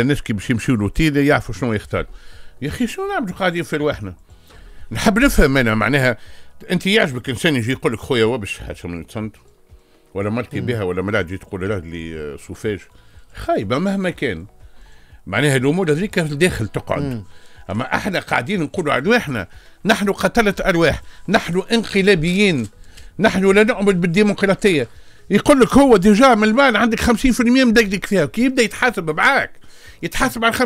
الناس كي باش يمشيو لوتيل يعرفوا شنو يختاروا يا اخي شنو نعملوا قاعدين في رواحنا نحب نفهم انا معناها انت يعجبك انسان يجي يقول لك خويا وبش حاجه من تصنت ولا مرتي بها ولا ملا تجي تقول له اللي آه، سوفاج خايبه مهما كان معناها الامور هذيك في الداخل تقعد مم. اما احنا قاعدين نقولوا على ارواحنا نحن قتله ارواح نحن انقلابيين نحن لا نؤمن بالديمقراطيه يقول لك هو ديجا من المال عندك 50% مدقدق فيها كي يبدا يتحاسب معاك يتحاسب على 50%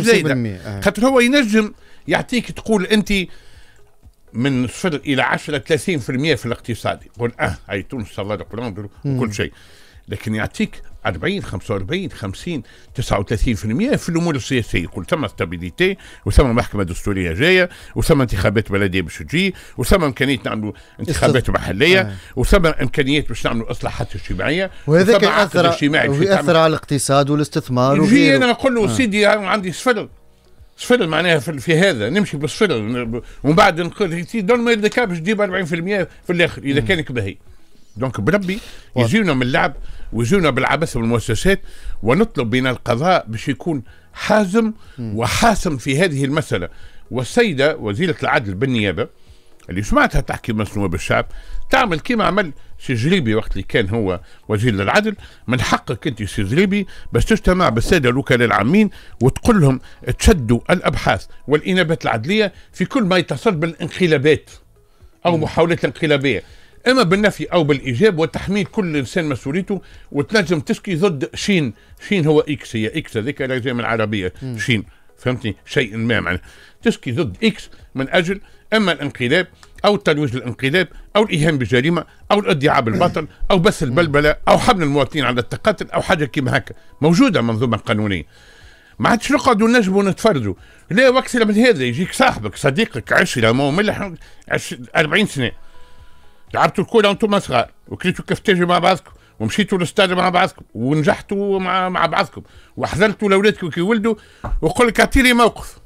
زايده آه. خاطر هو ينجم يعطيك تقول انت من صفر الى 10 30% في الاقتصادي يقول اه هاي تونس صلى قران آه، وكل شيء لكن يعطيك 40 45 50 39% في الامور السياسيه يقول ثم ستابيليتي وثم محكمه دستوريه جايه وثم انتخابات بلديه باش تجي وثم امكانيه نعملوا انتخابات محليه آه. وثم امكانيات باش نعملوا اصلاحات اجتماعيه وهذا ياثر ويأثر على الاقتصاد والاستثمار يجي إيه، انا نقول له آه. سيدي عندي سفل سفل معناها في, هذا نمشي بالسفل ومن بعد نقول دون ما يلقى باش تجيب 40% في الاخر اذا كانك باهي دونك بربي يجيونا من اللعب ويجيونا بالعبث والمؤسسات ونطلب من القضاء باش يكون حازم وحاسم في هذه المساله والسيده وزيره العدل بالنيابه اللي سمعتها تحكي مسنوه بالشعب تعمل كما عمل سي جريبي وقت اللي كان هو وزير للعدل من حقك انت سي جريبي باش تجتمع بالساده الوكلاء العامين وتقول لهم تشدوا الابحاث والانابات العدليه في كل ما يتصل بالانقلابات او محاولات انقلابيه اما بالنفي او بالايجاب وتحميل كل انسان مسؤوليته وتنجم تشكي ضد شين شين هو اكس هي اكس هذيك الاجزاء من العربيه م. شين فهمتني شيء ما معنى تشكي ضد اكس من اجل اما الانقلاب او الترويج للانقلاب او الايهام بالجريمه او الادعاء بالبطل او بث البلبله او حمل المواطنين على التقاتل او حاجه كيما هكا موجوده منظومه قانونيه ما عادش نقعدوا نجموا نتفرجوا لا واكثر من هذا يجيك صاحبك صديقك عشره ما هو ملح 40 سنه لعبتوا الكوره وانتم صغار وكليتوا كفتاجي مع بعضكم ومشيتوا للاستاد مع بعضكم ونجحتوا مع مع بعضكم وحزنتوا لاولادكم كي ولدوا وقول لك اعطيني موقف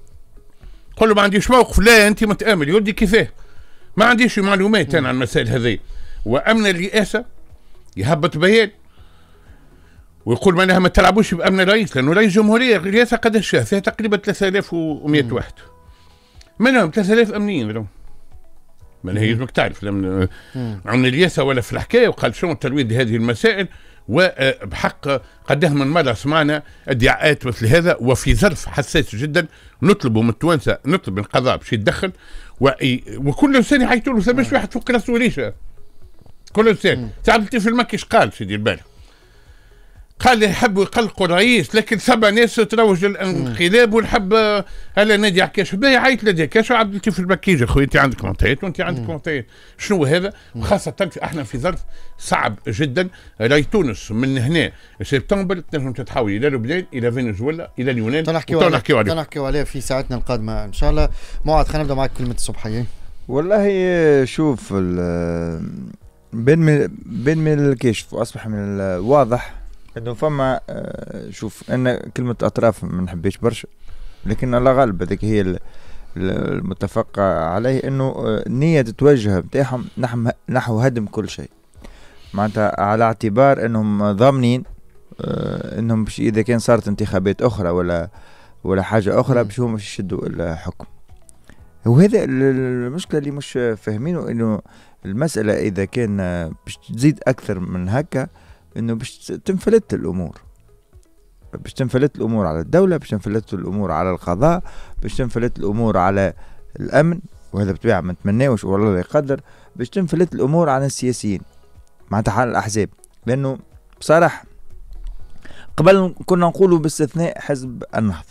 قول له ما عنديش موقف لا انت متامل يودي كيفاه ما عنديش معلومات انا عن المسائل هذه وامن الرئاسه يهبط بيان ويقول معناها ما تلعبوش بامن الرئيس لانه رئيس جمهوريه الرئاسه قد فيها تقريبا 3100 واحد منهم 3000 امنيين ما هي تعرف عن الياسه ولا في الحكايه وقال شنو ترويض هذه المسائل وبحق قداه من مره سمعنا ادعاءات مثل هذا وفي ظرف حساس جدا نطلب من التوانسه نطلب من القضاء باش يتدخل وكل انسان يعيطوا له ثماش واحد فوق راسه وريشه كل انسان ساعات في المكي قال سيدي البارح قال يحبوا يقلقوا الرئيس لكن سبع ناس تروج للانقلاب والحب هلا آه، نادي عكاش باهي عيط لدي عكاش وعبد اللطيف البكيجي اخوي انت عندك مونتيات وانت عندك مونتيات شنو هذا وخاصه احنا في ظرف صعب جدا راي تونس من هنا سبتمبر تنجم تتحول الى لبنان الى فنزويلا الى اليونان تو نحكيو عليه تنحكيو عليه في ساعتنا القادمه ان شاء الله موعد خلينا نبدا معك كلمه الصبحيه والله شوف بين من بين من الكشف واصبح من الواضح انه فما آه، شوف انا كلمه اطراف ما نحبش برشا لكن الله غالب هذيك هي المتفق عليه انه آه، نية تتوجه نتاعهم نحو هدم كل شيء معناتها على اعتبار انهم ضامنين آه، انهم باش اذا كان صارت انتخابات اخرى ولا ولا حاجه اخرى باش هما يشدوا الحكم وهذا المشكله اللي مش فاهمينه انه المساله اذا كان باش تزيد اكثر من هكا انه باش تنفلت الامور باش تنفلت الامور على الدوله باش تنفلت الامور على القضاء باش تنفلت الامور على الامن وهذا بطبيعه ما نتمناوش والله لا يقدر باش تنفلت الامور على السياسيين مع تحال الاحزاب لانه بصراحه قبل كنا نقولوا باستثناء حزب النهضه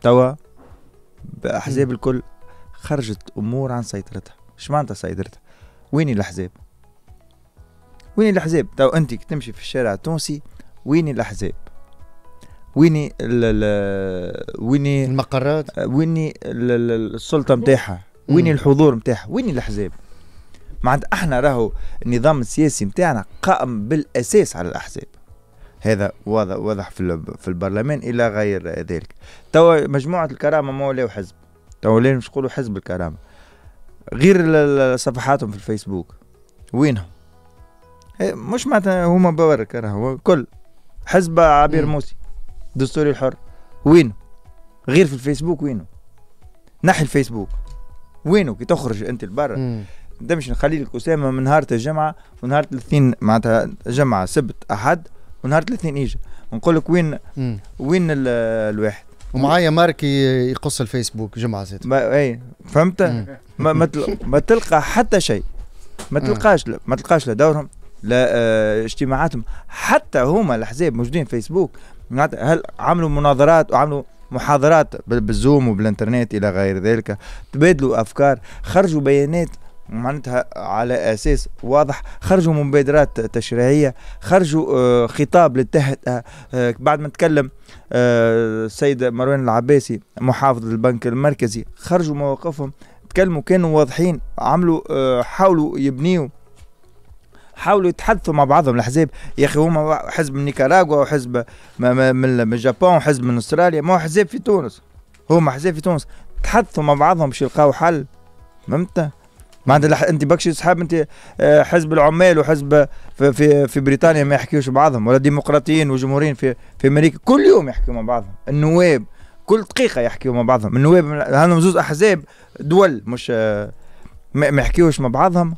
توا باحزاب الكل خرجت امور عن سيطرتها اش معناتها سيطرتها وين الاحزاب وين الاحزاب تو انت كي تمشي في الشارع التونسي وين الاحزاب وين وين المقرات آه، وين السلطه نتاعها وين الحضور نتاعها وين الاحزاب معناتها احنا راهو النظام السياسي نتاعنا قائم بالاساس على الاحزاب هذا واضح واضح في في البرلمان الى غير ذلك توا مجموعه الكرامه ما ولاو حزب تو مش نقولوا حزب الكرامه غير صفحاتهم في الفيسبوك وينهم إيه، مش معناتها هما بورك راهو كل حزب عبير موسي دستوري الحر وينه غير في الفيسبوك وينه نحي الفيسبوك وينه كي تخرج انت لبرا تمشي نخلي لك اسامه من نهار الجمعه ونهار الاثنين معناتها جمعه سبت احد ونهار الاثنين اجا ونقول لك وين مم. وين الواحد ومعايا مارك يقص الفيسبوك جمعه زيت اي فهمت ما, ما, تلقى حتى شيء ما تلقاش ما تلقاش لا دورهم لاجتماعاتهم حتى هما الاحزاب موجودين فيسبوك هل عملوا مناظرات وعملوا محاضرات بالزوم وبالانترنت الى غير ذلك تبادلوا افكار خرجوا بيانات معناتها على اساس واضح خرجوا مبادرات تشريعيه خرجوا آه، خطاب للتهدئه آه، آه، بعد ما تكلم السيد مروان العباسي محافظ البنك المركزي خرجوا مواقفهم تكلموا كانوا واضحين عملوا حاولوا يبنيوا حاولوا يتحدثوا مع بعضهم الاحزاب يا اخي هما حزب من نيكاراغوا وحزب من اليابان وحزب من استراليا ما هو حزب في تونس هما حزب في تونس تحدثوا مع بعضهم باش يلقاو حل فهمت معناتها انت بكشي صحاب انت آه، حزب العمال وحزب في في, في بريطانيا ما يحكيوش بعضهم ولا ديمقراطيين وجمهوريين في في امريكا كل يوم يحكيوا مع بعضهم النواب كل دقيقه يحكيوا مع بعضهم النواب عندهم زوز احزاب دول مش آه، ما يحكيوش مع بعضهم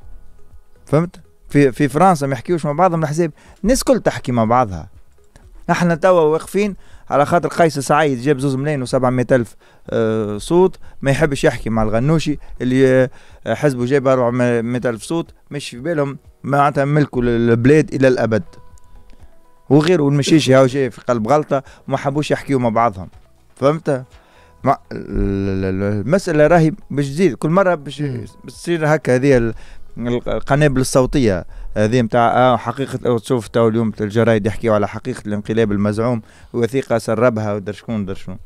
فهمت في في فرنسا ما يحكيوش مع بعضهم الاحزاب الناس كل تحكي مع بعضها احنا توا واقفين على خاطر قيس سعيد جاب زوز ملايين و700 الف آه، صوت ما يحبش يحكي مع الغنوشي اللي آه، حزبه جاب 400 الف صوت مش في بالهم معناتها ملكوا البلاد الى الابد وغيره والمشيشي هاو جاي في قلب غلطه وما حبوش يحكيوا مع بعضهم فهمت المساله راهي باش تزيد كل مره باش تصير هكا هذه القنابل الصوتيه هذه نتاع آه، حقيقه تشوف تو اليوم الجرايد يحكيوا على حقيقه الانقلاب المزعوم وثيقه سربها ودر شكون در شكون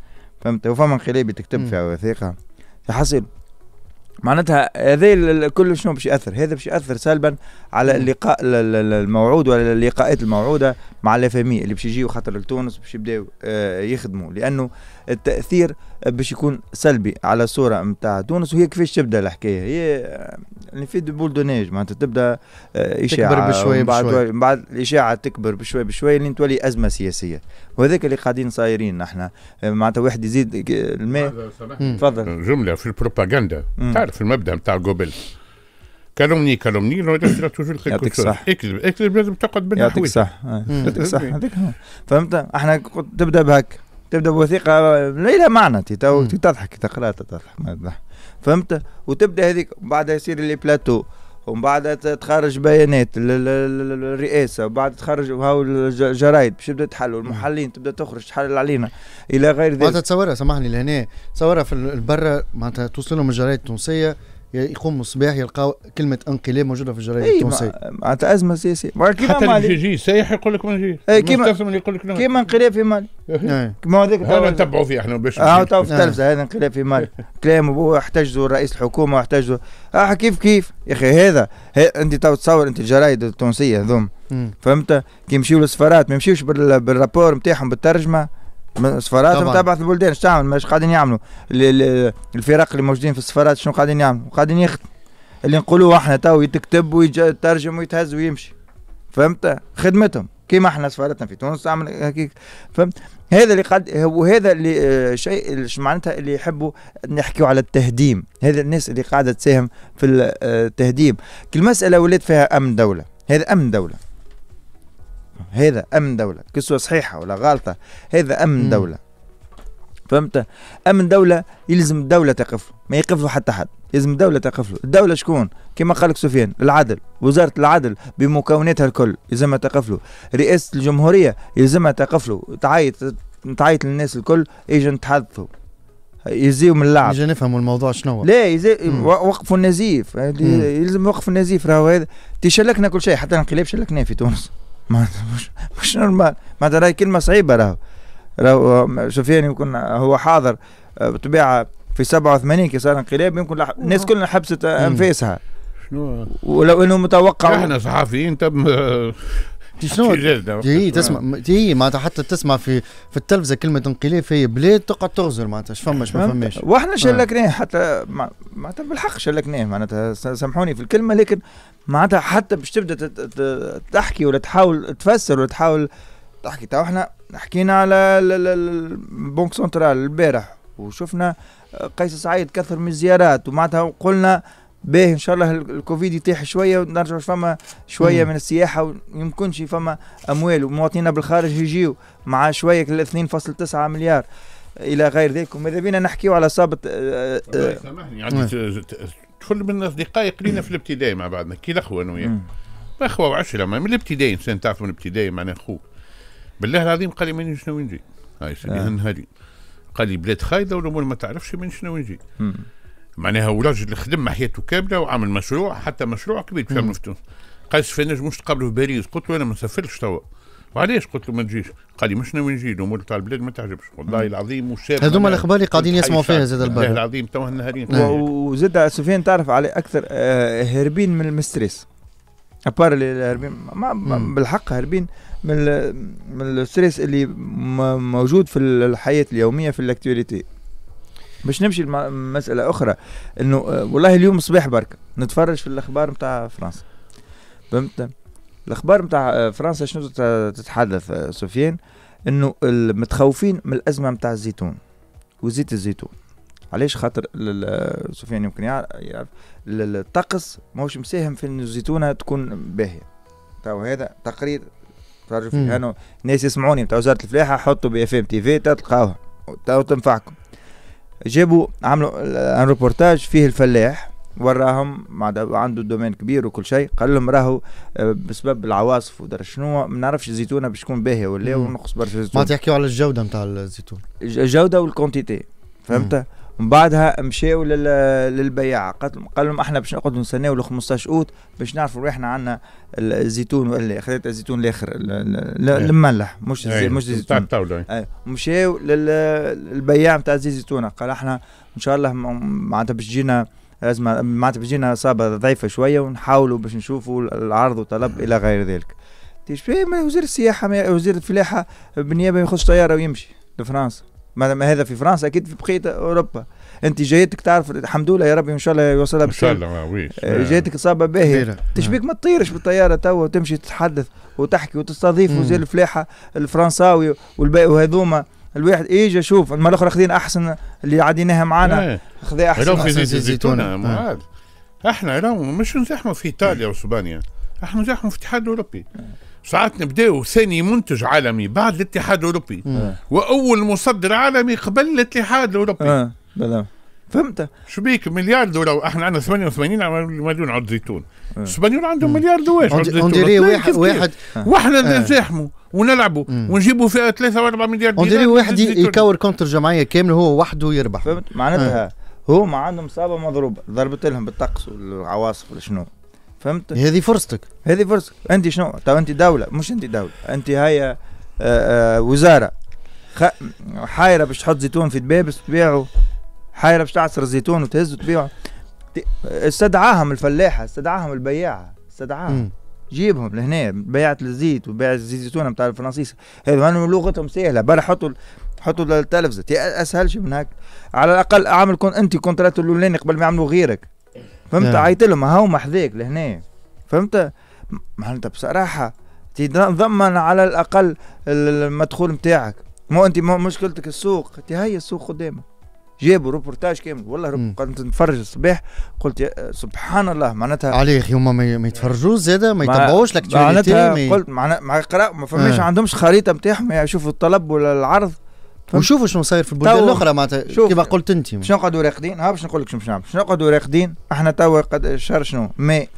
فهمت وفما انقلاب تكتب فيها وثيقه تحصل معناتها هذا كل شنو باش ياثر هذا باش ياثر سلبا على اللقاء الموعود ولا اللقاءات الموعوده مع الافامي اللي باش يجيو خاطر لتونس باش يبداو آه، يخدموا لانه التاثير باش يكون سلبي على الصوره نتاع تونس وهي كيفاش تبدا الحكايه هي اللي في بول دونيج معناتها تبدا آه، اشاعه تكبر بشوي بشوي بشوي بعد الاشاعه تكبر بشوي بشوي لين تولي ازمه سياسيه وهذاك اللي قاعدين صايرين احنا آه، معناتها واحد يزيد آه، الماء تفضل جمله في البروباغندا تعرف المبدا نتاع جوبل كالومني كالومني لو تجرى توجور يعطيك صح اكذب اكذب لازم تقعد بالحوايج يعطيك صح يعطيك صح فهمت احنا تبدا بهك تبدا بوثيقه ليلى معنى تو تضحك تقرا تضحك ما تضحك فهمت وتبدا هذيك بعدها يصير لي بلاتو ومن بعد تخرج بيانات الرئاسه وبعد تخرج هاو الجرايد باش تبدا تحل والمحلين تبدا تخرج تحلل علينا الى غير ذلك معناتها تصورها سامحني لهنا تصورها في برا معناتها توصل لهم الجرايد التونسيه يقوم مصباح يلقى كلمه انقلاب موجوده في الجرايد التونسية. التونسيه معناتها ازمه سياسيه حتى اللي يجي سايح يقول لك ما نجيش اي كيما يقول لك كيما انقلاب في مالي كيما إيه. هذاك هذا نتبعوا فيه احنا باش اه تو في التلفزه هذا انقلاب في مالي كلام احتجزوا رئيس الحكومه واحتجزوا اه كيف كيف يا اخي هذا انت تو تصور انت الجرايد التونسيه هذوم فهمت كي يمشيو للسفارات ما يمشيوش بالرابور نتاعهم بالترجمه من السفارات متابعه البلدان اش تعمل مش قاعدين يعملوا الفرق اللي موجودين في السفارات شنو قاعدين يعملوا قاعدين يخدموا اللي نقولوه احنا تو يتكتب ويترجم ويتهز ويمشي فهمت خدمتهم كيما احنا سفارتنا في تونس تعمل هكيك فهمت هذا اللي قد وهذا اللي آه، شيء معناتها اللي يحبوا نحكيوا على التهديم هذا الناس اللي قاعده تساهم في آه، التهديم كل مساله ولات فيها امن دوله هذا امن دوله هذا امن دوله كسوه صحيحه ولا غلطه هذا امن م. دوله فهمت امن دوله يلزم الدوله تقف ما يقف حتى حد يلزم الدولة تقف له، الدولة شكون؟ كما قالك سفيان العدل، وزارة العدل بمكوناتها الكل يلزمها تقف له، رئاسة الجمهورية يلزمها تقف له، تعيط تعيط للناس الكل ايجا تحذفوا يزيو من اللعب نجي نفهموا الموضوع شنو هو لا يزي... وقفوا النزيف يلزم وقف النزيف راهو هذا تشلكنا كل شيء حتى الانقلاب شلكناه في تونس ما مش, مش نورمال معناتها راهي كلمه صعيبه راهو راهو سفيان يمكن هو حاضر آه، بطبيعه في 87 كي صار انقلاب يمكن نعم. الناس كلها حبست انفاسها ولو انه متوقع احنا صحفيين تم شنو هي تسمع هي معناتها حتى تسمع في في التلفزه كلمه انقلاب في بلاد تقعد تغزر معناتها اش فماش ما فماش واحنا آه. شلكناه حتى معناتها بالحق شلكناه معناتها سامحوني في الكلمه لكن معناتها حتى باش تبدا تحكي ولا تحاول تفسر ولا تحاول تحكي تو احنا حكينا على البنك سنترال البارح وشفنا قيس سعيد كثر من الزيارات ومعناتها قلنا باهي ان شاء الله الكوفيد يطيح شويه ونرجع فما شويه مم. من السياحه ويمكنش فما اموال ومواطنينا بالخارج يجيو مع شويه 2.9 مليار الى غير ذلك وماذا بينا نحكيو على صابت أه أه سامحني يعني كل من الاصدقاء قرينا في الابتدائي مع بعضنا كي الاخوه انا وياك اخوه وعشره من الابتدائي انسان تعرف من الابتدائي معناها خوك بالله العظيم قال لي ماني شنو نجي هاي سيدي آه. قال لي بلاد خايده والامور ما تعرفش من شنو نجي معناها وراجل خدم حياته كامله وعمل مشروع حتى مشروع كبير في تونس قال فنجم مش تقابله في باريس قلت له انا ما نسافرش توا وعلاش قلت له ما تجيش قال لي مش ناوي نجي الامور تاع البلاد ما تعجبش والله العظيم وشاب هذوما الاخبار اللي قاعدين يسمعوا فيها زاد البلد والله العظيم توا النهارين وزاد سفيان تعرف على اكثر آه، هربين من المستريس ابار هربين ما بالحق هربين من من الستريس اللي موجود في الحياه اليوميه في الاكتواليتي باش نمشي لمساله اخرى انه آه، والله اليوم صباح بركه نتفرج في الاخبار نتاع فرنسا فهمت الاخبار نتاع آه، فرنسا شنو تتحدث آه، سفيان انه المتخوفين من الازمه نتاع الزيتون وزيت الزيتون علاش خاطر سفيان يمكن يعرف الطقس ماهوش مساهم في ان الزيتونه تكون باهيه تو هذا تقرير تفرجوا فيه انا ناس يسمعوني نتاع وزاره الفلاحه حطوا بي اف ام تي في تلقاوها تنفعكم جابوا عملوا ان آه، روبورتاج فيه الفلاح وراهم عنده دومين كبير وكل شيء قال لهم راهو آه، بسبب العواصف ودر شنو ما نعرفش الزيتونه باش تكون باهيه ولا ونقص برشا زيتون ما تحكيو على الجوده نتاع الزيتون الجوده والكونتيتي فهمت من بعدها مشاو للبياع قال لهم احنا باش نقعدوا نستناو ل 15 اوت باش نعرفوا احنا عندنا الزيتون ولا خذيت الزيتون الاخر الملح إيه. مش أيه. مش الزيتون الطاوله أيه. مشاو للبياع نتاع زيت الزيتونه قال احنا ان شاء الله معناتها باش تجينا لازم معناتها باش تجينا اصابه ضعيفه شويه ونحاولوا باش نشوفوا العرض والطلب الى غير ذلك إيه، وزير السياحه وزير الفلاحه بالنيابه يخش طياره ويمشي لفرنسا ما هذا في فرنسا اكيد في بقيه اوروبا انت جايتك تعرف الحمد لله يا ربي ان شاء الله يوصلها ان شاء الله ويش آه، جايتك اصابه باهيه تشبيك ما تطيرش بالطياره توا وتمشي تتحدث وتحكي وتستضيف وزير الفلاحه الفرنساوي وهذوما الواحد ايجا شوف المره الاخرى خذينا احسن اللي عديناها معانا إيه. خذي احسن في زيت الزيتونه احنا مش نزاحموا في ايطاليا واسبانيا احنا نزاحموا في الاتحاد الاوروبي ساعات نبداو ثاني منتج عالمي بعد الاتحاد الاوروبي واول مصدر عالمي قبل الاتحاد الاوروبي اه بلا فهمت شو بيك مليار دولار احنا عندنا 88 مليون عود زيتون الاسبانيون آه. عندهم مليار زيتون اونديري واحد واحد واحنا آه. نزاحموا ونلعبوا ونجيبوا فيها 3 و4 مليار دولار اونديري واحد يكور كونتر جمعيه كامله هو وحده يربح فهمت معناتها هما آه. عندهم صابه مضروبه ضربت لهم بالطقس والعواصف ولا شنو فهمت هذه فرصتك هذه فرصتك انت شنو تو طيب انت دوله مش انت دوله انت هيا آه، آه، وزاره خ... حايره باش تحط زيتون في دبابس تبيعه حايره باش تعصر الزيتون وتهز تبيعه استدعاهم الفلاحه استدعاهم البياعه استدعاهم جيبهم لهنا بيعة الزيت وبيع الزيتون بتاع الفرنسيس هذو لغتهم سهله برا حطوا حطوا التلفزه اسهل شي من هك على الاقل اعمل كون انت كونترات الاولاني قبل ما يعملوا غيرك فهمت عيط نعم. لهم هو محذيك لهنا فهمت معناتها بصراحه تضمن على الاقل المدخول نتاعك مو انت مو مشكلتك السوق انت هي السوق قدامك جابوا روبورتاج كامل والله كنت نتفرج الصباح قلت يا سبحان الله معناتها عليه هما ما يتفرجوش زاده ما يتبعوش معناتها قلت معناتها ما, يقرا ما, ما فماش آه. عندهمش خريطه نتاعهم يشوفوا الطلب ولا العرض وشوفوا شنو صاير في البلدان الاخرى معناتها كما قلت انت شنو نقعدوا راقدين ها باش نقول لك شنو نعمل شنو نقعدوا راقدين احنا توا قد شهر شنو ماي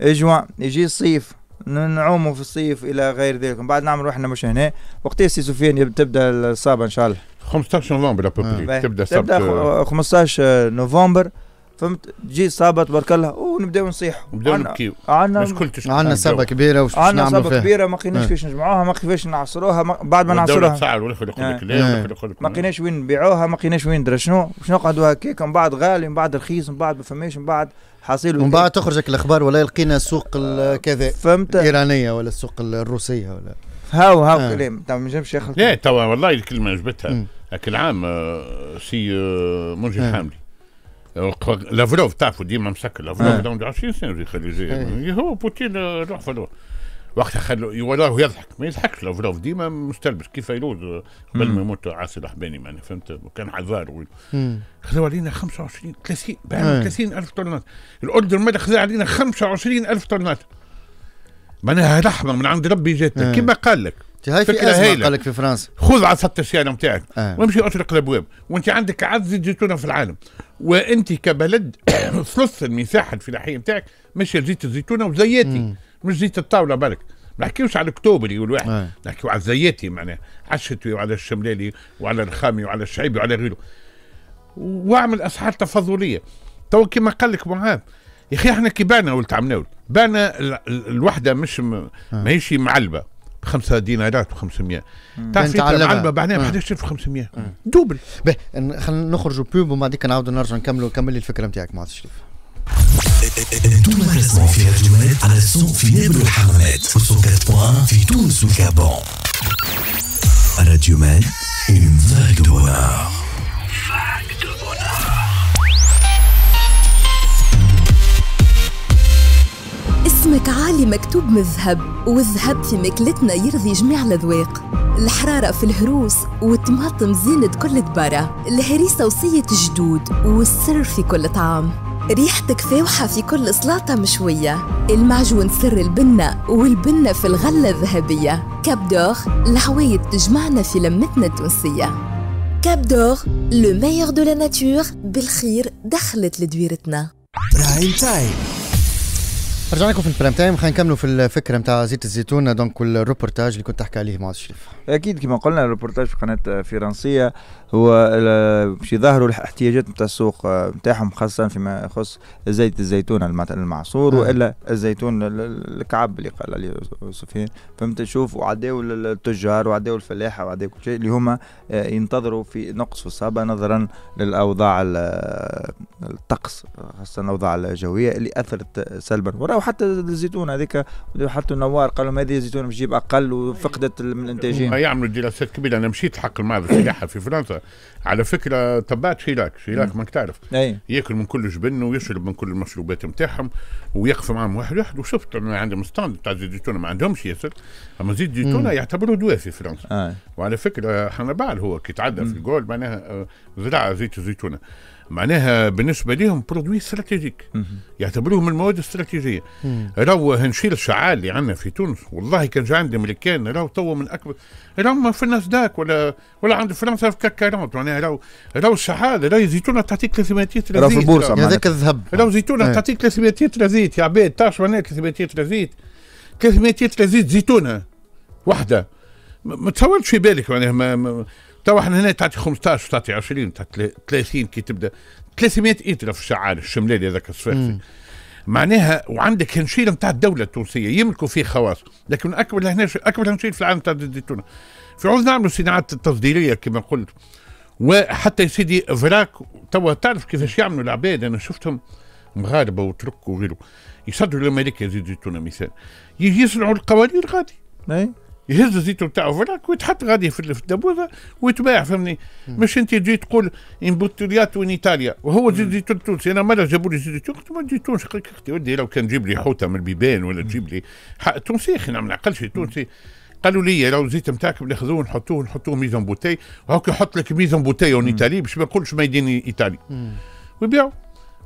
جوان يجي الصيف نعوموا في الصيف الى غير ذلك من بعد نعملوا احنا مش هنا وقتها سي سفيان تبدا الصابه ان شاء الله 15 نوفمبر آه. تبدا الصابه تبدا 15 آه. نوفمبر فهمت تجي صابه تبارك الله ونبداو نصيحوا نبداو نبكيو عندنا عندنا صابه كبيره وش عندنا صابه كبيره ما لقيناش كيفاش آه. نجمعوها ما كيفاش نعصروها ما بعد ما نعصروها آه. آه. ما لقيناش وين نبيعوها ما لقيناش وين ندري شنو باش نقعدوا هكاك من بعد غالي من بعد رخيص من بعد ما فماش من بعد حصيل ومن بعد تخرجك الاخبار ولا لقينا السوق كذا فهمت الايرانيه ولا السوق الروسيه ولا هاو هاو آه. كلام ما نجمش ياخذ لا توا والله الكلمه جبتها هاك العام سي منجي حاملي لافروف تعرفوا ديما مسكر لافروف عنده 20 سنه في الخليجيه هو بوتين روح فلوس وقتها خلو وراه يضحك ما يضحكش لافروف ديما مستلبس كيف يلوز قبل ما يموت عاصي الحباني معناها فهمت كان حذار خذوا علينا 25 30 30 ألف طنات الأردن المدى خذا علينا 25 ألف طنات معناها رحمة من عند ربي جاتنا كما قال لك هاي في ازمه قال لك في فرنسا خذ عصا السيارة نتاعك آه. وامشي اطرق الابواب وانت عندك اعز زيت الزيتونه في العالم وانت كبلد ثلث المساحه الفلاحيه نتاعك ماشي زيت الزيتونه وزياتي مش زيت الطاوله برك ما نحكيوش على اكتوبري والواحد آه. نحكيو على الزياتي معناها على الشتوي وعلى الشملالي وعلى الخامي وعلى الشعيبي وعلى غيره واعمل اسعار تفضليه تو كما قال لك معاذ يا اخي احنا كي بانا ولد عمناول بانا الوحده مش آه. ماهيش معلبه بخمسة دينارات و500 تعرف ما حدش ب 11500 دوبل باهي خلينا نخرجوا بوب وبعديك نعاودوا نرجعوا نكملوا كمل لي الفكرة نتاعك معاذ الشريف في على السوق في نابل في تونس والكابون Radio Man, une vague d'horreur. اسمك عالي مكتوب من الذهب والذهب في ماكلتنا يرضي جميع الأذواق الحرارة في الهروس والطماطم زينة كل دبارة الهريسة وصية الجدود والسر في كل طعام ريحتك فاوحة في كل سلطة مشوية المعجون سر البنة والبنة في الغلة الذهبية كاب دور العوايد تجمعنا في لمتنا التونسية كاب دور لو ميور دو لا ناتور بالخير دخلت لدويرتنا برايم تايم رجعنا لكم في البريم تايم خلينا نكملوا في الفكره نتاع زيت الزيتون دونك والروبورتاج اللي كنت تحكي عليه معاذ الشريف اكيد كما قلنا الروبورتاج في قناه فرنسيه هو باش يظهروا الاحتياجات نتاع السوق نتاعهم آه، خاصه فيما يخص زيت الزيتون المعصور آه. والا الزيتون الكعب اللي قال عليه سفيان فهمت تشوف وعداو التجار وعداو الفلاحه وعداو كل شيء اللي هما آه، ينتظروا في نقص في الصابه نظرا للاوضاع الطقس خاصه الاوضاع الجويه اللي اثرت سلبا وراو حتى الزيتون هذيك حطوا نوار قال لهم هذه الزيتون باش تجيب اقل وفقدت من الانتاجيه يعملوا دراسات كبيره انا مشيت حق المعرض الفلاحة في فرنسا على فكره تبعت شيلاك شيلاك ماك تعرف أي. ياكل من كل جبن ويشرب من كل المشروبات نتاعهم ويقف معهم واحد واحد وشفت عندهم ستاند تاع زيت زيتونه ما عندهمش ياسر اما زيت زيتونه يعتبروا دواء في فرنسا آه. وعلى فكره حنبال هو كي تعدى في الجول معناها آه، زراعه زيت الزيتونه معناها بالنسبه لهم برودوي استراتيجيك يعتبروه من المواد الاستراتيجيه راهو هنشيل الشعال اللي عندنا في تونس والله كان جا عندي امريكان راهو تو من اكبر راهو في الناس داك ولا ولا عند فرنسا في كاك 40 معناها راهو راهو الشعال راهو زيتونه تعطيك 300 تيت راهو في البورصه هذاك الذهب راهو زيتونه إيه. تعطيك 300 تيت زيت يا عباد تعرف معناها 300 تيت زيت 300 زيت زيت زيتونه واحده ما تصورش في بالك معناها توا احنا هنا تعطي 15 تعطي 20 تعطي 30 كي تبدا 300 اطرة في الشعار الشمالي هذاك الصفاقسي معناها وعندك هنشيل نتاع الدوله التونسيه يملكوا فيه خواص لكن اكبر هنا اكبر هنشيل في العالم نتاع الزيتونه في عوز نعملوا صناعات التصديريه كما قلت وحتى يا سيدي فراك توا تعرف كيفاش يعملوا العباد انا شفتهم مغاربه وترك وغيره يصدروا الامريكا زيت الزيتونه مثال يجي يصنعوا القوارير غادي يهز زيته بتاعه فراك ويتحط غادي في الدبوزه ويتباع فهمني مش انت تجي تقول ان بوتوليات وان ايطاليا وهو زيت زيتون تونسي انا مره جابوا لي زيت تونسي قلت ما زيتون اختي ودي لو كان جيب لي حوته من البيبان ولا تجيب لي تونسي اخي نعم، ما نعقلش تونسي قالوا لي لو الزيت نتاعك ناخذوه نحطوه نحطوه ميزون بوتي وهاك يحط لك ميزون بوتي اون ايطالي باش ما يقولش ما يديني ايطالي ويبيعوا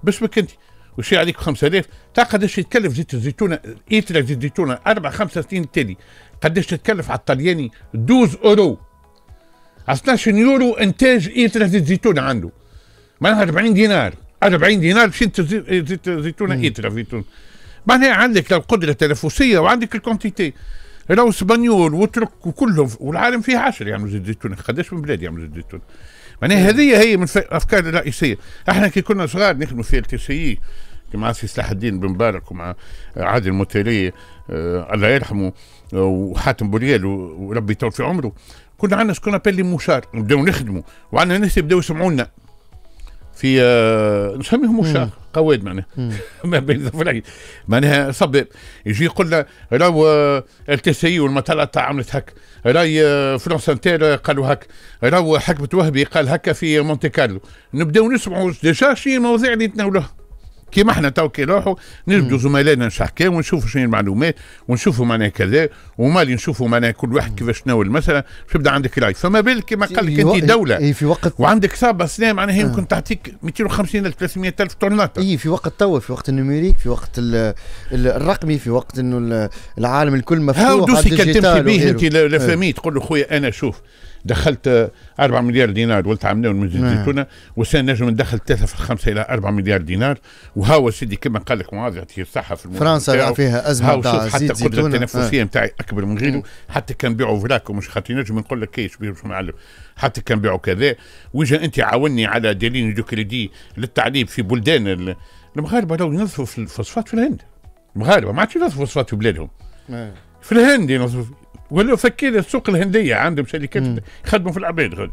باش بك انت وشي عليك 5000 تعرف قداش يتكلف زيت الزيتون ايتر زيت الزيتون اربع خمس سنين تالي قداش تتكلف على الطلياني 12 اورو 12 يورو انتاج ايتر زيت الزيتون عنده معناها 40 دينار 40 دينار باش انت زيت الزيتون ايتر زيتون معناها عندك القدره التنافسيه وعندك الكونتيتي راهو سبانيول وترك وكلهم والعالم فيه عشر يعملوا زيت الزيتون قداش من بلاد يعملوا زيت الزيتون معناها إيه. هذه هي من الافكار الرئيسيه احنا كي كنا صغار نخدموا في ال سي مع سي صلاح الدين بن مبارك ومع عادل المتالي آه الله يرحمه آه، وحاتم بوريال وربي يطول في عمره كنا عندنا شكون ابيل لي موشار نبداو نخدموا وعندنا ناس يبداو يسمعونا في آه، نسميهم مشاة قواد معناها ما بين معناها صب يجي يقول لنا راهو آه، ال تي سي والمطالعه عملت هك راي آه، فرنسا انتير قالوا هك راهو حكمه وهبي قال هكا في مونتي كارلو نبداو نسمعوا ديجا شي مواضيع اللي يتناولوها كيما احنا تو كي نروحوا نلقوا زملائنا نشحكي ونشوفوا شنو المعلومات ونشوفوا معناها كذا ومالي نشوفوا معناها كل واحد كيفاش تناول المساله باش يبدا عندك لايف فما بالك كما قال لك أيوة، انت دوله اي في وقت وعندك صابه سنه معناها يمكن آه. تعطيك 250 الف 300 الف طورناطه اي في وقت توا في وقت النميريك في وقت الرقمي في وقت انه العالم الكل مفتوح هاو دوسي كان تمشي به انت إيه. لفامي تقول له خويا انا شوف دخلت 4 مليار دينار ولت عملناهم من زيت نعم. الزيتونه والسنه نجم ندخل 3 في 5 الى 4 مليار دينار وهاو سيدي كما قال لك معاذ يعطيه الصحه في فرنسا فيها ازمه تاع حتى القدره التنفسيه نتاعي نعم. اكبر من غيره نعم. حتى كان بيعوا فلاك ومش خاطر نجم نقول لك كيش باش معلم حتى كان بيعوا كذا وجا انت عاوني على ديلين دو كريدي للتعليم في بلدان المغاربه لو ينظفوا في الفوسفات في الهند المغاربه ما عادش ينظفوا الفوسفات في بلادهم في الهند ينظفوا ولا فكينا السوق الهنديه عندهم شركات يخدموا في العباد غد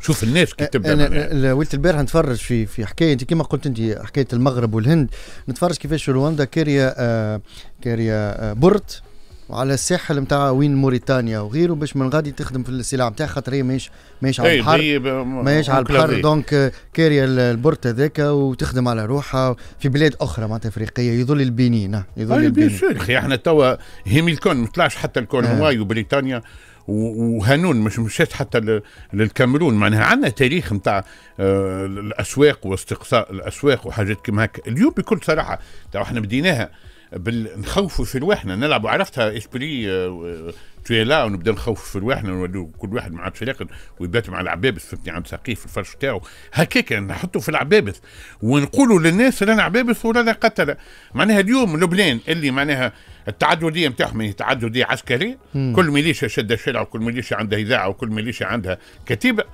شوف الناس كي تبدا انا ولت البارح نتفرج في في حكايه انت كما قلت انت حكايه المغرب والهند نتفرج كيفاش رواندا كاريا آه كاريا آه بورت وعلى الساحل نتاع وين موريتانيا وغيره باش من غادي تخدم في السلع نتاع خاطر هي ماهيش ماهيش على البحر ماهيش على البحر دونك كاريه البورت هذاك وتخدم على روحها في بلاد اخرى معناتها افريقيه يظل البنين آه، يظل البنين اخي احنا توا هيميلكون ما طلعش حتى الكورنواي آه. وبريطانيا وهانون مش مشات حتى للكاميرون معناها عندنا تاريخ نتاع آه، الاسواق واستقصاء الاسواق وحاجات كيما هكا اليوم بكل صراحه احنا بديناها بال... نخوفوا في رواحنا نلعبوا عرفتها اسبري آه، لا ونبدا نخوف في رواحنا نوليو كل واحد ما عادش يقل ويبات مع العبابس فهمتني عند ساقيه في الفرش تاعه هكاك نحطوا في العبابس ونقولوا للناس رانا عبابس ورانا قتله معناها اليوم لبنان اللي معناها التعدديه نتاعهم هي تعدديه عسكريه كل ميليشيا شده الشارع وكل ميليشيا عندها اذاعه وكل ميليشيا عندها كتيبه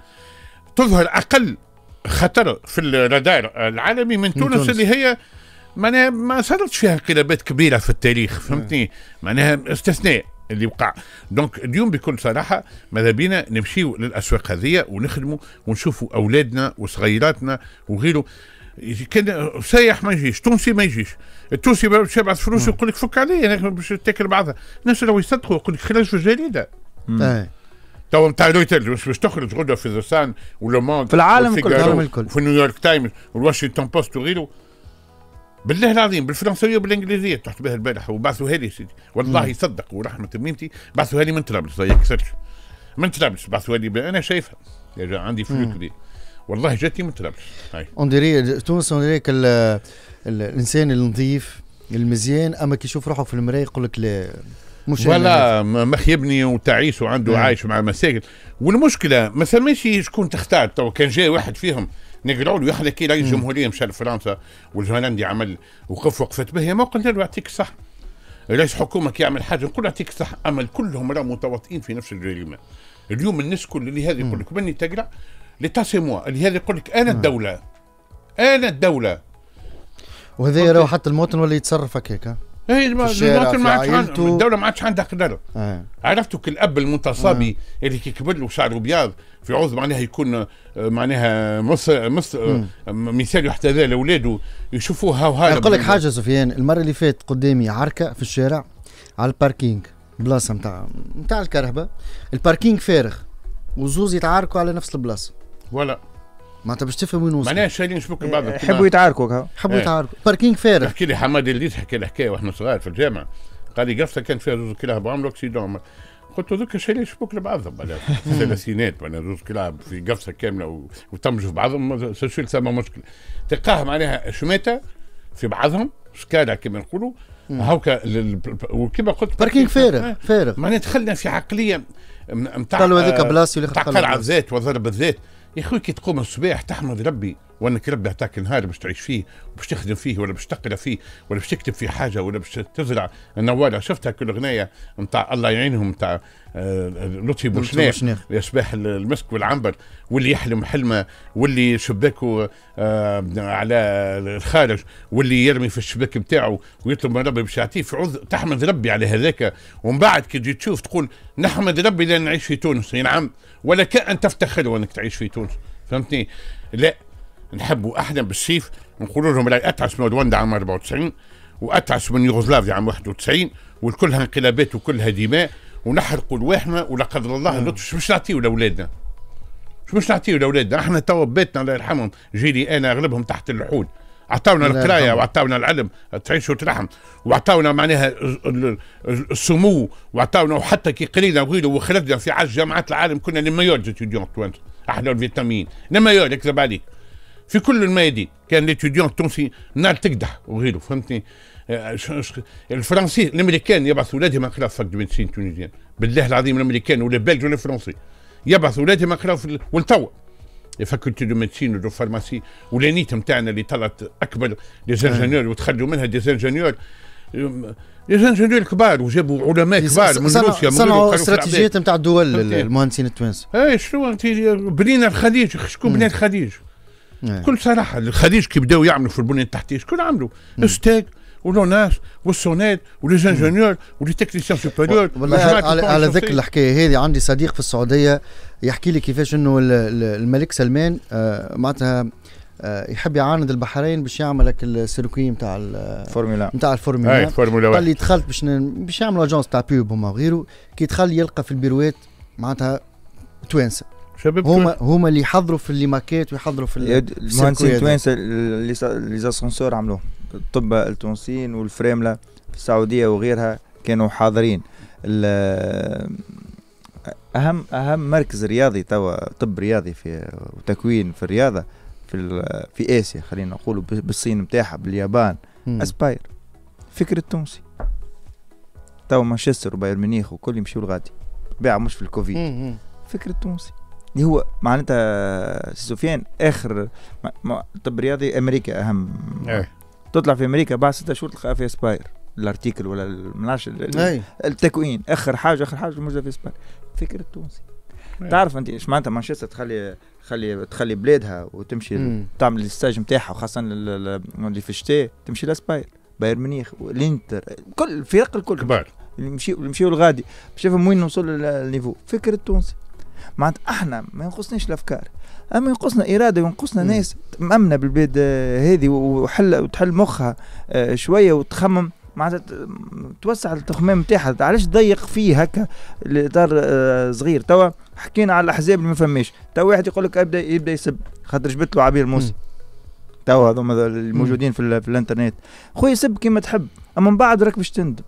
تظهر اقل خطر في الرادار العالمي من, من تونس اللي هي معناها ما صارتش فيها انقلابات كبيره في التاريخ فهمتني معناها استثناء اللي وقع دونك اليوم بكل صراحه ماذا بينا نمشيو للاسواق هذه ونخدموا ونشوفوا اولادنا وصغيراتنا وغيره كان سايح ما يجيش تونسي ما يجيش التونسي باش يبعث فلوس يقول لك فك علي باش تاكل بعضها الناس لو يصدقوا يقول لك خرج في الجريده طيب. تو نتاع رويترز باش تخرج غدوه في ذا سان ولو في العالم كله في نيويورك تايمز والواشنطن بوست وغيره بالله العظيم بالفرنسويه وبالانجليزيه تحت بها البارح وبعثوا هالي سيدي والله صدق ورحمه ميمتي بعثوا هالي من طرابلس ما يكسرش من طرابلس بعثوها لي انا شايفها يا عندي فلو كبير والله جاتني من طرابلس اون ديري تونس اون ديري الانسان النظيف المزيان اما كي يشوف روحه في المرايه يقول لك لا مش ولا مخيبني وتعيش وعنده عايش مع المساجد والمشكله ما ثماش شكون تختار تو كان جاي واحد فيهم نقروا له يحلك كي رئيس جمهوريه مشى لفرنسا والهولندي عمل وقف وقفت به ما قلت له يعطيك الصح رئيس حكومه كي يعمل حاجه نقول يعطيك الصح اما كلهم راهم متواطئين في نفس الجريمه اليوم الناس كل اللي هذا يقول لك مني تقرا ليتا سي موا اللي هذا يقول لك انا الدوله انا الدوله وهذا راهو حتى المواطن ولا يتصرف هكاك اي لكن ما عادش الدوله ما عادش عندها قدر آه. عرفتوا كالاب المتصابي آه. اللي كيكبر له شعره بياض في عوض معناها يكون آه، معناها مصر مصر آه، مثال يحتذى لاولاده يشوفوه هاو هاو نقول لك حاجه سفيان المره اللي فاتت قدامي عركه في الشارع على الباركينج بلاصه نتاع نتاع الكرهبه الباركينج فارغ وزوز يتعاركوا على نفس البلاصه ولا معناتها باش تفهم وين وصل معناها شايلين شبوك بعض يحبوا إيه، يتعاركوا يحبوا إيه. يتعاركوا باركينج فارغ احكي لي حمادي اللي حكى لي واحنا صغار في الجامعه قال لي قفصه كان فيها زوز كلاب وعملوا اكسيدون قلت له ذوك شايلين شبوك لبعضهم ثلاثينات معناها زوز كلاب في قفصه كامله وطمجوا في بعضهم سوشيال ثم مشكل تلقاه معناها شماته في بعضهم شكاله كما نقولوا هاوكا وكما قلت باركينج فارغ فارغ معناها دخلنا في عقليه نتاع قالوا قلعه آه، الذات وضرب الذات يا اخوي كي تقوم الصباح تحمد ربي وانك ربي اعطاك نهار باش تعيش فيه وباش تخدم فيه ولا باش تقرا فيه ولا باش تكتب فيه حاجه ولا باش تزرع النواله شفتها كل غنايه نتاع الله يعينهم نتاع آه، لطفي بوشناخ يا صباح المسك والعنبر واللي يحلم حلمه واللي شباكه آه، على الخارج واللي يرمي في الشباك نتاعو ويطلب من ربي باش يعطيه تحمد ربي على هذاك ومن بعد كي تجي تشوف تقول نحمد ربي لان نعيش في تونس نعم ولا كأن تفتخر وانك تعيش في تونس فهمتني لا نحبوا احنا بالسيف نقولوا لهم راهي اتعس من رواندا عام 94 واتعس من يوغوسلافيا عام 91 وكلها انقلابات وكلها دماء ونحرقوا لواحنا ولا قدر الله اللطف شو باش نعطيو لاولادنا؟ شو باش نعطيه لاولادنا؟ احنا توا بيتنا الله يرحمهم جيلي انا اغلبهم تحت اللحود عطاونا القرايه وعطاونا العلم تعيش وترحم وعطاونا معناها السمو وعطاونا وحتى كي قرينا وغيره وخرجنا في عز جامعات العالم كنا لما يورد احنا الفيتامين لما يورد اكذب عليك في كل الميادين كان ليتيديون التونسي نار تقدح وغيره فهمتني آه، الفرنسي الامريكان يبعث اولادهم يقراوا فاك دو ميديسين تونيزيان بالله العظيم الامريكان ولا بلج ولا فرنسي يبعث اولادهم يقراوا ولتوا فاكولتي دو ميديسين ودو فارماسي ولانيت نتاعنا اللي طلعت اكبر ديزانجينيور آه. وتخرجوا منها ديزانجينيور ديزانجينيور آه، كبار وجابوا علماء كبار من روسيا من صنعوا استراتيجيات نتاع الدول المهندسين التوانسه اي شنو بنينا الخليج شكون بنى الخليج بكل إيه. صراحه الخليج كي بداو يعملوا في البنيه التحتيه شكون عملوا؟ ستاك ولوناس والسوناد وليزانجونيور وليتكنيسيان سوبيريور على, على ذكر الحكايه هذه عندي صديق في السعوديه يحكي لي كيفاش انه الملك سلمان آه معناتها آه يحب يعاند البحرين باش يعمل لك السيركوي نتاع الفورمولا نتاع الفورمولا اي فورمولا قال لي دخلت باش باش يعملوا اجونس تاع بيوب وما وغيره كي دخل يلقى في البيروات معناتها توانسه شباب هما هما اللي يحضروا في الليماكات ويحضروا في المهندسين التوانسه لي زاسونسور عملوه الطب التونسيين والفريملا في السعوديه وغيرها كانوا حاضرين اهم اهم مركز رياضي توا طب رياضي في وتكوين في الرياضه في في اسيا خلينا نقولوا بالصين نتاعها باليابان مم. اسباير فكر التونسي توا مانشستر وبايرن ميونخ وكل يمشيو لغادي بيع مش في الكوفيد فكر التونسي اللي هو معناتها سفيان اخر طب رياضي امريكا اهم ايه. تطلع في امريكا بعد ستة شهور تلقاها في اسباير الارتيكل ولا المناش التكوين اخر حاجه اخر حاجه موجوده في اسباير فكره تونسي ايه. تعرف انت ايش معناتها مانشستر تخلي تخلي تخلي بلادها وتمشي تعمل الستاج نتاعها وخاصه اللي في الشتاء تمشي لاسباير بايرن ميونخ الانتر كل الفرق الكل كبار اللي يمشيو الغادي باش يفهم وين نوصل للنيفو فكره تونسي معناتها احنا ما ينقصناش الافكار اما ينقصنا اراده وينقصنا ناس مامنه بالبلاد هذه وحل وتحل مخها آه، شويه وتخمم معناتها توسع التخمام نتاعها علاش تضيق فيه هكا لاطار آه، صغير توا حكينا على الاحزاب اللي ما فماش توا واحد يقول لك ابدا يبدا يسب خاطر جبت له عبير موسى توا هذوما الموجودين في, في الانترنت خويا سب كيما تحب اما من بعد راك باش تندم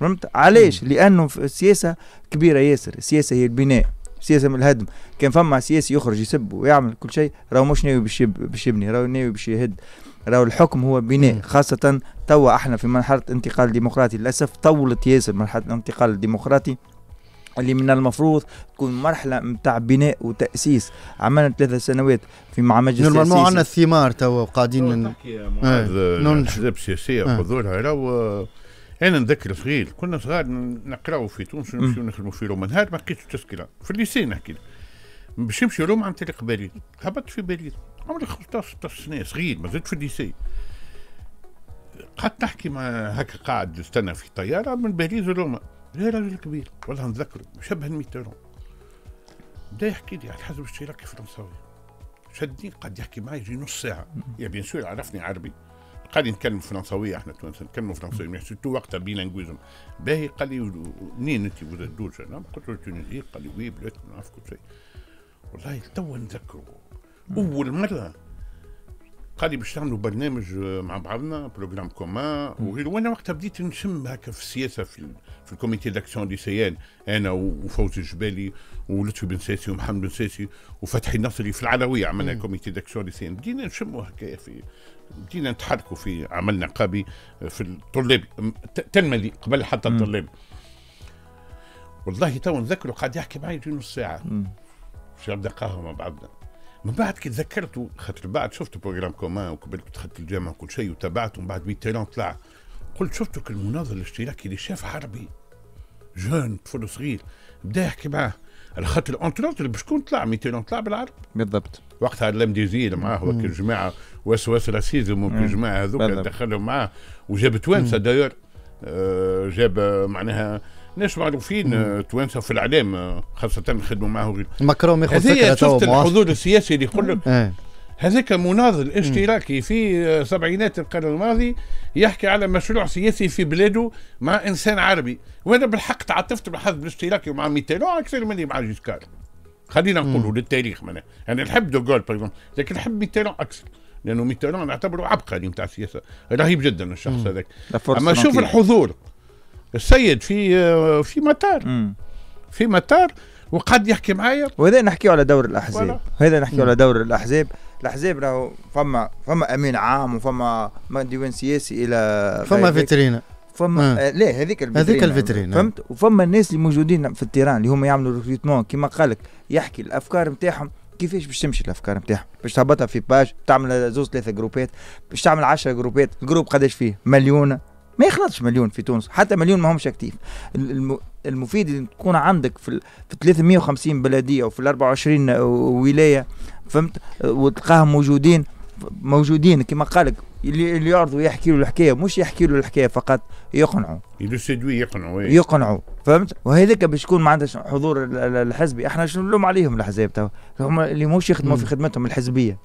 فهمت علاش لانه السياسه كبيره ياسر السياسه هي البناء سياسه من الهدم كان فما سياسي يخرج يسب ويعمل كل شيء راهو مش ناوي باش يبني راهو ناوي باش يهد راهو الحكم هو بناء خاصه توا احنا في مرحله انتقال ديمقراطي للاسف طولت ياسر مرحله الانتقال الديمقراطي اللي من المفروض تكون مرحله نتاع بناء وتاسيس عملنا ثلاثة سنوات في مع مجلس سياسي نورمالمون عندنا الثمار توا قاعدين من... الاحزاب السياسيه آه. خذوا لها انا نذكر صغير كنا صغار نقراو في تونس ونمشيو نخدموا في روما نهار ما لقيتش تذكره في الليسي نحكي باش نمشي روما عن طريق باريس هبطت في باريس عمري 15 16 سنه صغير ما زلت في الليسي قعدت نحكي مع هكا قاعد استنى في طياره من باريس لروما يا راجل كبير والله نذكره مشبه الميتيرون بدا يحكي لي على الحزب الاشتراكي الفرنساوي شدني قعد يحكي معي يجي نص ساعه يا بيان سور عرفني عربي قال لي نتكلم فرنساويه احنا تونس نتكلموا فرنساويه مليح سيرتو وقتها بيلانجويزم باهي قال لي منين انت دوج انا قلت له تونسي قال لي وي بلاد نعرف كل شيء والله تو نذكره اول مره قال لي باش تعملوا برنامج آه، مع بعضنا بروجرام كومان وغيره وانا وقتها بديت نشم هكا في السياسه في, في الكوميتي داكسيون دي ان انا وفوزي الجبالي ولطفي بن ساسي ومحمد بن ساسي وفتحي النصري في العلويه عملنا كوميتي داكسيون دي ان بدينا نشموا هكا في بدينا نتحركوا في عملنا قابي آه، في الطلاب تنملي قبل حتى الطلاب والله تو نذكره قاعد يحكي معي نص ساعه باش نبدا قهوه مع بعضنا من بعد كي تذكرته خاطر بعد شفت بروجرام كومان وقبل دخلت الجامعه وكل شيء وتابعته ومن بعد ميتيران طلع قلت شفتك المناظر الاشتراكي اللي شاف عربي جون طفل صغير بدا يحكي معاه على خاطر اونتروت بشكون طلع ميتيران طلع بالعربي بالضبط وقتها اللم ديزيل معاه هو جماعه وسواس راسيزم الجماعة هذوك دخلهم معاه وجاب توانسه داير آه جاب معناها ناس معروفين آه، توانسه في الاعلام آه، خاصه خدموا معه ماكرون ياخذ فكره شفت الحضور السياسي اللي يقول لك آه. هذاك مناضل اشتراكي في سبعينات القرن الماضي يحكي على مشروع سياسي في بلاده مع انسان عربي وانا بالحق تعاطفت مع الحزب الاشتراكي ومع ميتيرو اكثر مني مع جيسكار خلينا نقولوا للتاريخ معناها انا يعني نحب دوغول باغ لكن نحب ميتيرو اكثر لانه ميتيرون نعتبره عبقري نتاع السياسه رهيب جدا الشخص هذاك اما شوف الحضور السيد في آه، في مطار في مطار وقد يحكي معايا وهذا نحكيو على دور الاحزاب هذا نحكيو على دور الاحزاب الاحزاب راهو فما فما امين عام وفما ديوان سياسي الى فما فيترينا فما آه. لا هذيك الفترينة هذيك الفترينة فهمت وفما الناس اللي موجودين في التيران اللي هم يعملوا ريكروتمون كما قالك يحكي الافكار نتاعهم كيفاش باش تمشي الافكار نتاعهم باش تهبطها في باج تعمل زوز ثلاثه جروبات باش تعمل 10 جروبات الجروب قداش فيه مليون ما يخلطش مليون في تونس حتى مليون ما همش اكتيف المفيد ان تكون عندك في في 350 بلديه وفي ال 24 ولايه فهمت وتلقاهم موجودين موجودين كما قالك اللي اللي يعرضوا يحكي له الحكايه مش يحكي له الحكايه فقط يقنعوا يدو سيدوي يقنعوا ايه. يقنعوا فهمت وهذاك باش يكون ما عندهاش حضور الحزبي احنا شنو نلوم عليهم الاحزاب تو هم اللي مش يخدموا في خدمتهم الحزبيه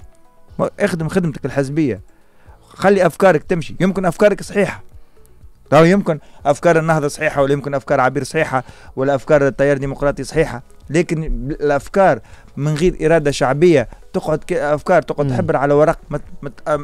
اخدم خدمتك الحزبيه خلي افكارك تمشي يمكن افكارك صحيحه أو يمكن أفكار النهضة صحيحة ولا يمكن أفكار عبير صحيحة ولا أفكار التيار الديمقراطي صحيحة لكن الأفكار من غير إرادة شعبية تقعد أفكار تقعد تحبر على ورق مت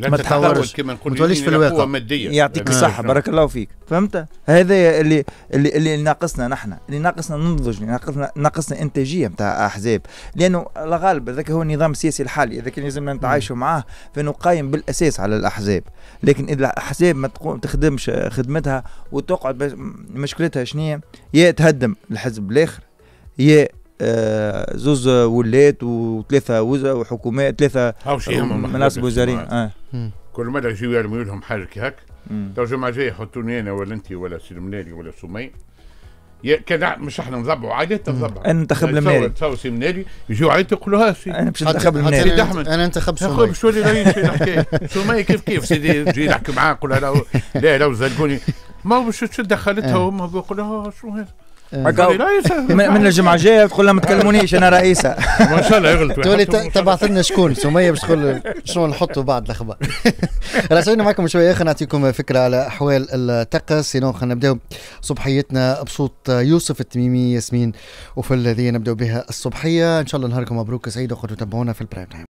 ما تحاورش كما ما توليش في الواقع مادية. يعطيك الصحة بارك الله فيك فهمت هذا اللي اللي اللي ناقصنا نحن اللي ناقصنا ننضج اللي ناقصنا ناقصنا انتاجية نتاع احزاب لانه الغالب هذاك هو النظام السياسي الحالي اذا كان لازم نتعايشوا معاه فانه قايم بالاساس على الاحزاب لكن اذا الاحزاب ما تخدمش خدمتها وتقعد مشكلتها شنو يا تهدم الحزب الاخر يا آه زوز ولات وثلاثه وزراء وحكومات ثلاثه مناصب وزاريه كل مره يجيو يرميوا لهم حاجه كي هكا تو الجمعه الجايه يحطوني انا ولا انت ولا سيد منالي ولا سمي يا كان مش احنا نضبعوا عادي نضبعوا انا انتخب المنالي يعني تصور سي منالي يجيو عادي يقولوا ها سي انا باش ننتخب المنالي انا انتخب سمي باش تولي رئيس سمي كيف كيف سيدي تجي نحكي معاه نقول لا لا زلقوني ما هو باش تشد دخلتها إيه. وما يقولوا آه، شو هذا آه. من الجمعه الجايه تقول لها ما تكلمونيش انا رئيسه ان شاء الله يغلطوا تولي تبعث لنا شكون سميه باش تقول شنو نحطوا بعد الاخبار راسلنا معكم شويه اخر نعطيكم فكره على احوال الطقس سينو خلينا نبداو صبحيتنا بصوت يوسف التميمي ياسمين وفي الذي نبداو بها الصبحيه ان شاء الله نهاركم مبروك سعيد وخذوا تابعونا في البرايم تايم